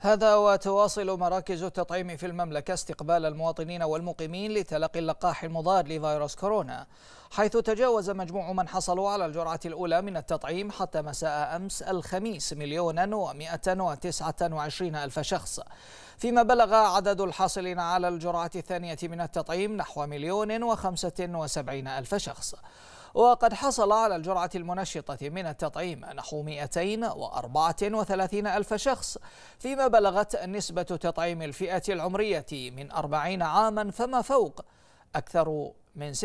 هذا وتواصل مراكز التطعيم في المملكة استقبال المواطنين والمقيمين لتلقي اللقاح المضاد لفيروس كورونا حيث تجاوز مجموع من حصلوا على الجرعة الأولى من التطعيم حتى مساء أمس الخميس مليونا ومئة وتسعة وعشرين ألف شخص فيما بلغ عدد الحاصلين على الجرعة الثانية من التطعيم نحو مليون وخمسة وسبعين ألف شخص وقد حصل على الجرعة المنشطة من التطعيم نحو 234 ألف شخص فيما بلغت نسبة تطعيم الفئة العمرية من 40 عاما فما فوق أكثر من 76%